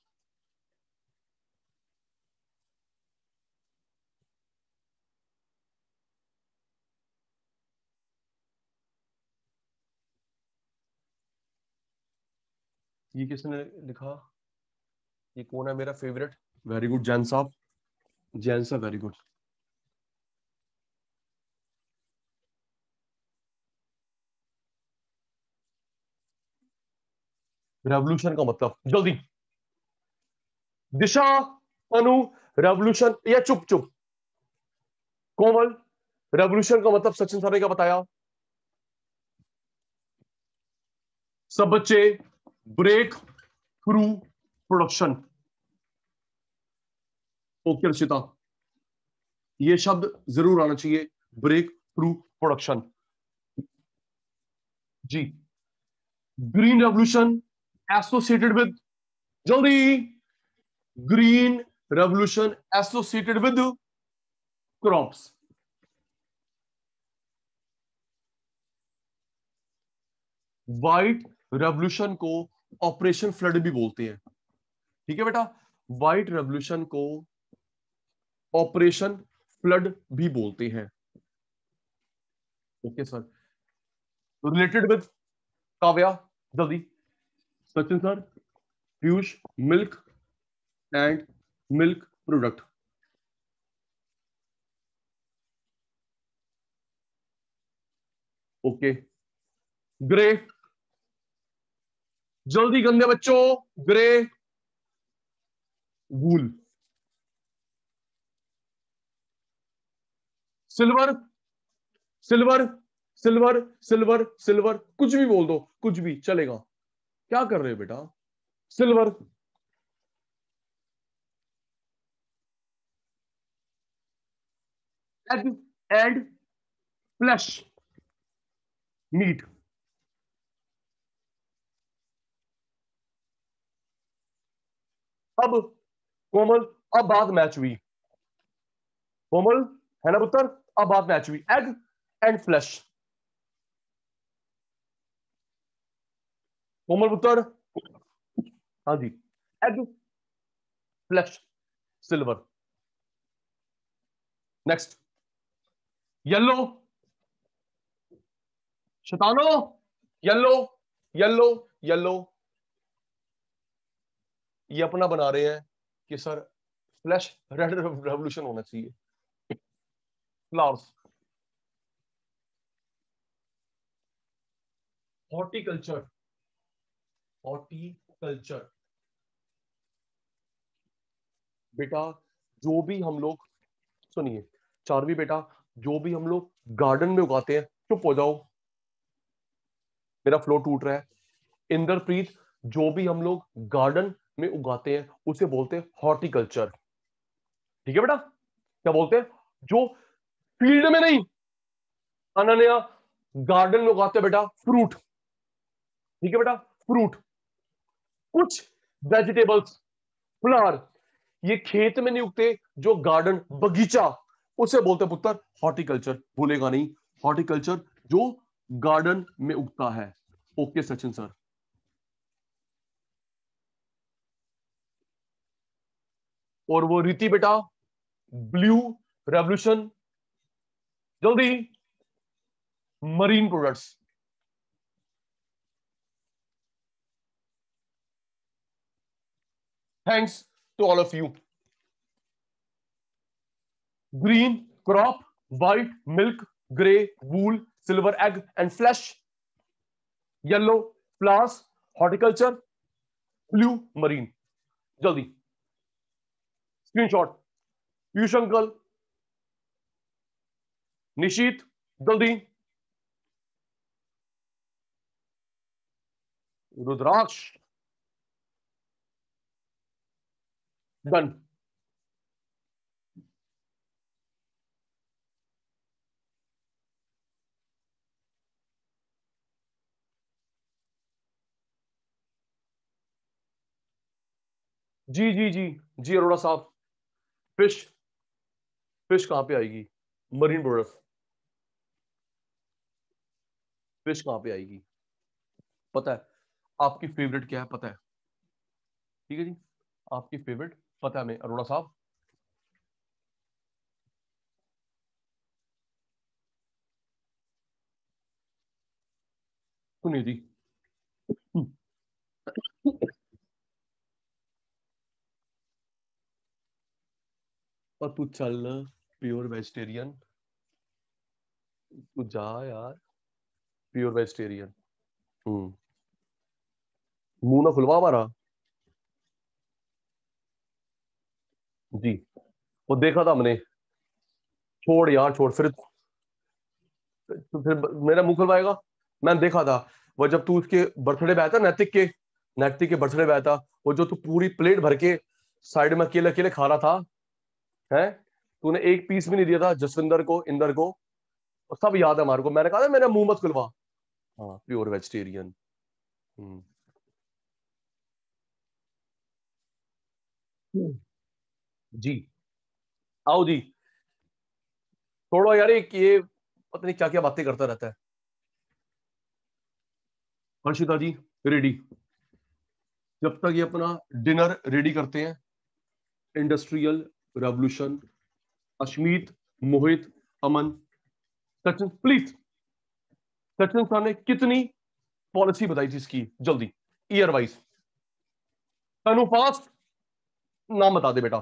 ये किसने लिखा ये कौन है मेरा फेवरेट वेरी गुड जैन साहब जैन साहब वेरी गुड रेवल्यूशन का मतलब जल्दी दिशा अनु रेवल्यूशन या चुप चुप कोमल रेवल्यूशन का मतलब सचिन सर ने क्या बताया सब बच्चे break through production okay Rachita ये शब्द जरूर आना चाहिए ब्रेक थ्रू प्रोडक्शन जी ग्रीन रेवल्यूशन एसोसिएटेड विद जल्दी green revolution associated with crops white revolution को ऑपरेशन फ्लड भी बोलते हैं ठीक है बेटा व्हाइट रेवल्यूशन को ऑपरेशन फ्लड भी बोलते हैं okay sir related with Kavya जल्दी Sachin sir Piyush milk and milk product okay grey जल्दी गंदे बच्चों grey wool silver silver silver silver silver कुछ भी बोल दो कुछ भी चलेगा क्या कर रहे हो बेटा सिल्वर एड एड फ्लैश मीट अब कोमल अब बात मैच हुई कोमल है ना पुत्र अब बात मैच हुई एग एंड फ्लैश कोमल पुत्र हाँ जी egg flash silver next yellow शतानो येलो येलो येलो ये अपना बना रहे हैं कि सर फ्लैश रेड रेवल्यूशन होना चाहिए फ्लावर्स हॉर्टिकल्चर हॉर्टिकल्चर बेटा जो भी हम लोग सुनिए चारवी बेटा जो भी हम लोग गार्डन में उगाते हैं चुप हो जाओ मेरा फ्लो टूट रहा है इंद्रप्रीत जो भी हम लोग गार्डन में उगाते हैं उसे बोलते हैं हॉर्टिकल्चर ठीक है बेटा क्या बोलते हैं जो फील्ड में नहीं आना नया गार्डन में उगाते हैं बेटा फ्रूट ठीक है बेटा फ्रूट कुछ वेजिटेबल्स फ्लावर ये खेत में नहीं उगते जो गार्डन बगीचा उसे बोलते हैं पुत्र हॉर्टिकल्चर भूलेगा नहीं हॉर्टिकल्चर जो गार्डन में उगता है ओके सचिन सर और वो रीति बेटा ब्लू रेवल्यूशन जल्दी marine products thanks to all of you green crop white milk grey wool silver egg and flash yellow फ्लास हॉर्टिकल्चर ब्लू मरीन जल्दी स्क्रीनशॉट पीयूष अंकल निशीत जल्दी रुद्राक्ष डन जी जी जी जी अरोड़ा साहब फिश फिश कहां पे आएगी मरीन प्रोडक्ट फिश कहां पे आएगी पता है आपकी फेवरेट क्या है पता है ठीक है जी आपकी फेवरेट पता है मैं अरोड़ा साहब सुनिए जी और तू चल प्योर वेजिटेरियन तू जा यार प्योर वेजिटेरियन हम्म मुंह ना खुलवा हमारा जी वो देखा था हमने छोड़ यार छोड़ फिर तो फिर मेरा मुंह खुलवाएगा मैंने देखा था वो जब तू उसके बर्थडे पे आया था नैतिक के नैतिक के बर्थडे पे आया था वो जो तू पूरी प्लेट भर के साइड में अकेले अकेले खा रहा था है तूने एक पीस भी नहीं दिया था जसविंदर को इंदर को और सब याद है हमारे को मैंने कहा था मैंने मुंह मत खुलवा हाँ प्योर हम्म। वेजिटेरियन जी आओ जी थोड़ा यार एक ये पता नहीं क्या क्या बातें करता रहता है हर्षिता जी रेडी जब तक ये अपना डिनर रेडी करते हैं industrial revolution Ashmeet Mohit Aman Sachin please Sachin sir ने कितनी पॉलिसी बताई थी इसकी जल्दी ईयर वाइज तनु फास्ट नाम बता दे बेटा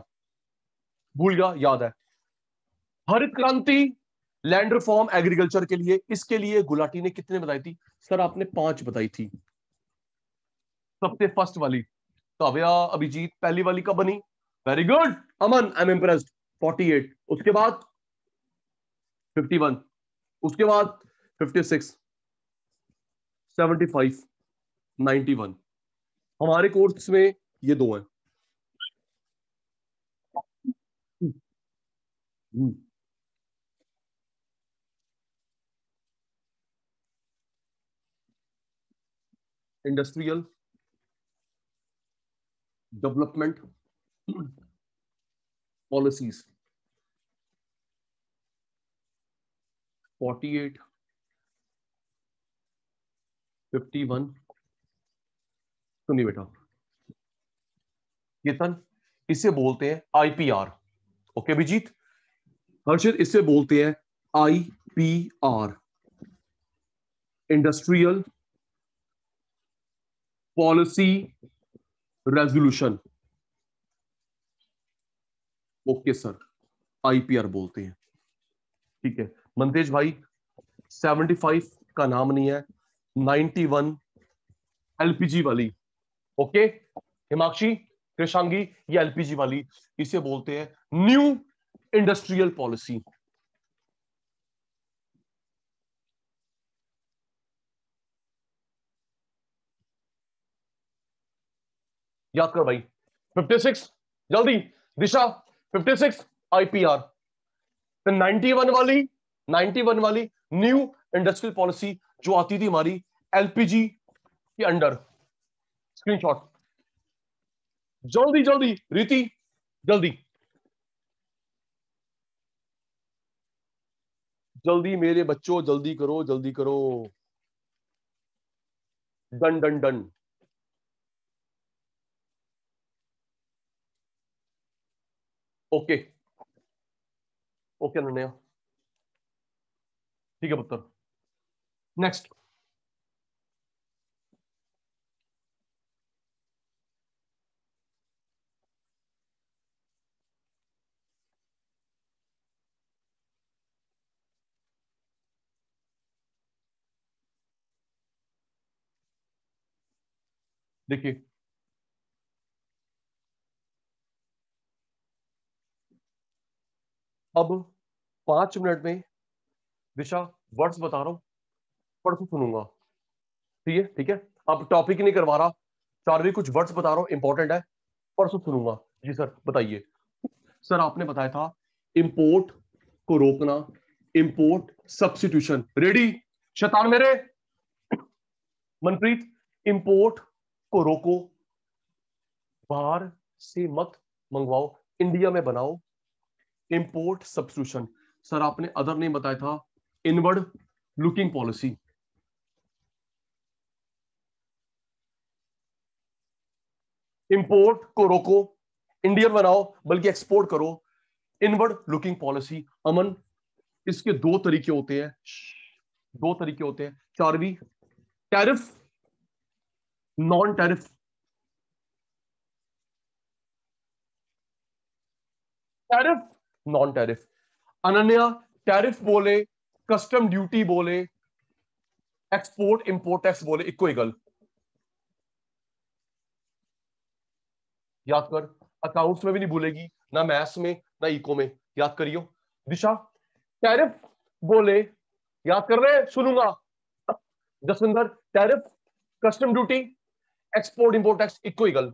भूल गया याद है हरित क्रांति लैंड रिफॉर्म एग्रीकल्चर के लिए इसके लिए गुलाटी ने कितने बताई थी सर आपने पांच बताई थी सबसे फर्स्ट वाली काव्या अभिजीत पहली वाली कब बनी very good Aman I am impressed 48 उसके बाद 51 उसके बाद 56 75 91 हमारे कोर्स में ये दो हैं इंडस्ट्रियल हम्म। डेवलपमेंट policies 48 51 सुनिए बेटा केतन इसे बोलते हैं आईपीआर ओके अभिजीत हर्षित इसे बोलते हैं IPR industrial policy resolution okay sir IPR बोलते हैं ठीक है मंतेश भाई 75 का नाम नहीं है 91 एलपीजी वाली ओके हिमाक्षी कृषांगी ये एलपीजी वाली इसे बोलते हैं न्यू इंडस्ट्रियल पॉलिसी याद कर भाई 56 जल्दी दिशा फिफ्टी सिक्स आईपीआर तो नाइनटी वन वाली 91 वन वाली न्यू इंडस्ट्रियल पॉलिसी जो आती थी हमारी एलपीजी के अंडर स्क्रीनशॉट जल्दी जल्दी रीति जल्दी जल्दी मेरे बच्चों जल्दी करो जल्दी करो done done done okay okay Ananya ठीक है पुत्र नेक्स्ट देखिए अब पांच मिनट में विशा वर्ड्स बता रहा हूं परसों सुनूंगा ठीक है ठीक है अब टॉपिक नहीं करवा रहा चार भी कुछ वर्ड्स बता रहा हूं इंपॉर्टेंट है परसों सुनूंगा जी सर बताइए सर आपने बताया था इंपोर्ट को रोकना इंपोर्ट सब्सिट्यूशन रेडी शतान मेरे मनप्रीत इंपोर्ट को रोको बाहर से मत मंगवाओ इंडिया में बनाओ इंपोर्ट सब्सिट्यूशन सर आपने अदर नहीं बताया था इनवर्ड लुकिंग पॉलिसी इंपोर्ट को रोको इंडियन बनाओ बल्कि एक्सपोर्ट करो इनवर्ड लुकिंग पॉलिसी अमन इसके दो तरीके होते हैं दो तरीके होते हैं Charvi tariff non tariff tariff non tariff Ananya tariff बोले कस्टम ड्यूटी बोले एक्सपोर्ट इंपोर्ट टैक्स बोले इक्को इक्वल याद कर अकाउंट्स में भी नहीं भूलेगी ना मैथ्स में ना इको में याद करियो दिशा टैरिफ बोले याद कर रहे सुनूंगा Jasvinder tariff custom duty export import tax equal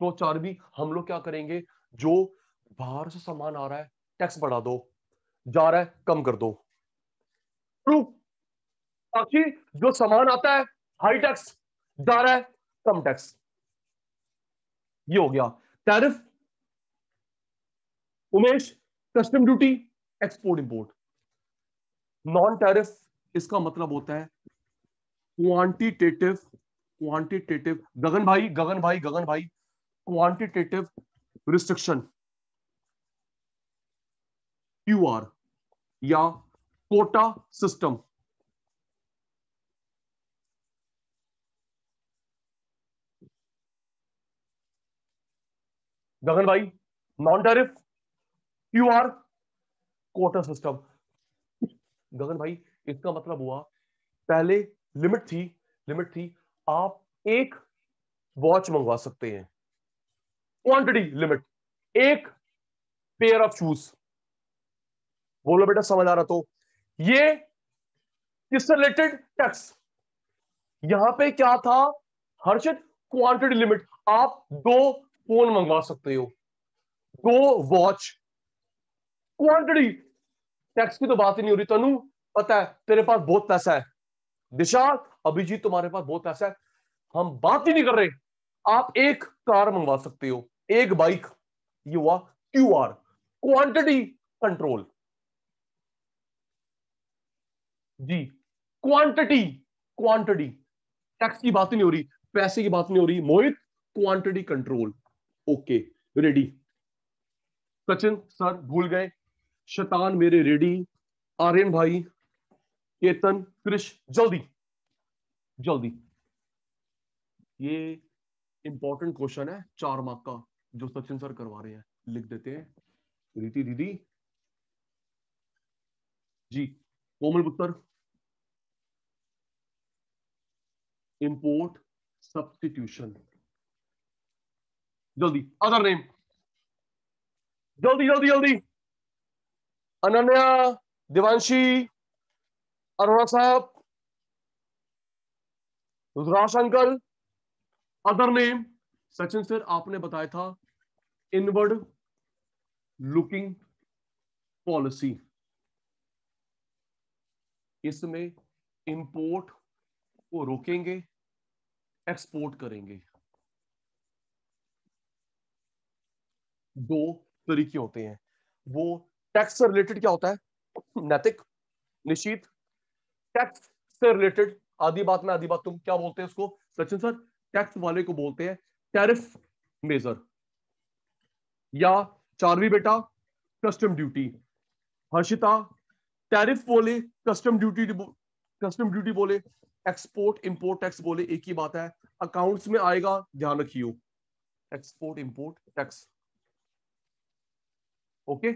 तो चार भी हम लोग क्या करेंगे जो बाहर से सामान आ रहा है टैक्स बढ़ा दो जा रहा है कम कर दो ट्रू तो ताकि जो सामान आता है हाई टैक्स जा रहा है कम टैक्स ये हो गया tariff Umesh custom duty export import non tariff इसका मतलब होता है क्वांटिटेटिव क्वांटिटेटिव गगन भाई गगन भाई गगन भाई quantitative restriction क्यू आर या कोटा सिस्टम गगन भाई non tariff Q R quota system Gagan भाई इसका मतलब हुआ पहले लिमिट थी लिमिट थी आप एक वॉच मंगवा सकते हैं क्वांटिटी लिमिट एक पेयर ऑफ शूज बोलो बेटा समझ आ रहा तो ये किससे रिलेटेड टैक्स यहां पे क्या था हर्षित क्वांटिटी लिमिट आप दो फोन मंगवा सकते हो दो वॉच क्वांटिटी टैक्स की तो बात ही नहीं हो रही तनु पता है तेरे पास बहुत पैसा है दिशा अभिजीत तुम्हारे पास बहुत पैसा है हम बात ही नहीं कर रहे आप एक कार मंगवा सकते हो एक बाइक ये हुआ क्यू आर क्वांटिटी कंट्रोल जी क्वांटिटी क्वांटिटी टैक्स की बात नहीं हो रही पैसे की बात नहीं हो रही Mohit quantity control okay ready Sachin sir भूल गए शतान मेरे रेडी आर्यन भाई केतन कृष जल्दी जल्दी ये इंपॉर्टेंट क्वेश्चन है चार मार्क का जो सचिन सर करवा रहे हैं लिख देते हैं रीति दीदी जी कोमल पुत्र इंपोर्ट सब्सटीट्यूशन जल्दी अदर नेम जल्दी जल्दी जल्दी अनन्या दिवांशी अरोड़ा साहब Rudraksh uncle other name Sachin sir आपने बताया था inward looking पॉलिसी इसमें इंपोर्ट को रोकेंगे एक्सपोर्ट करेंगे दो तरीके होते हैं वो टैक्स से रिलेटेड क्या होता है नैतिक निश्चित टैक्स से रिलेटेड आधी बात में आधी बात तुम क्या बोलते हैं उसको सचिन सर टैक्स वाले को बोलते हैं टैरिफ मेजर या चारवी बेटा कस्टम ड्यूटी हर्षिता टैरिफ बोले कस्टम ड्यूटी कस्टम ड्यूटी बोले एक्सपोर्ट इंपोर्ट टैक्स बोले एक ही बात है अकाउंट्स में आएगा ध्यान रखियो export import tax okay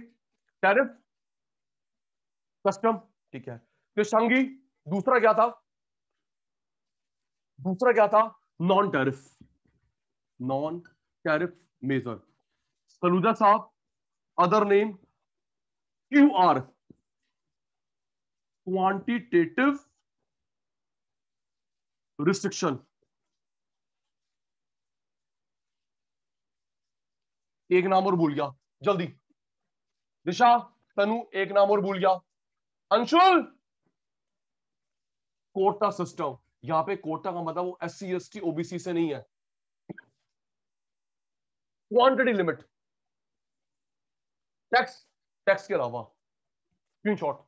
tariff custom ठीक है कृषांगी दूसरा क्या था दूसरा क्या था non tariff non tariff major Falooda साहब other name Q R quantitative restriction एक नाम और भूल गया जल्दी दिशा तनु एक नाम और भूल गया अंशुल कोटा सिस्टम यहां पे कोटा का मतलब वो S C S T OBC से नहीं है क्वांटिटी लिमिट टैक्स टैक्स के अलावा स्क्रीनशॉट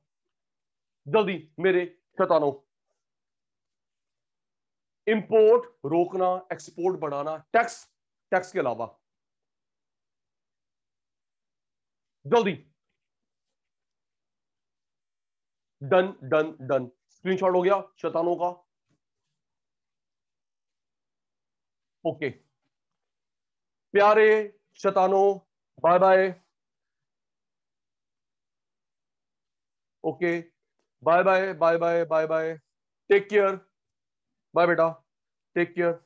जल्दी मेरे शतानो इंपोर्ट रोकना एक्सपोर्ट बढ़ाना टैक्स टैक्स के अलावा जल्दी डन डन डन स्क्रीनशॉट हो गया शतानों का ओके प्यारे शतानों bye bye okay bye bye bye bye bye bye take care bye बेटा टेक केयर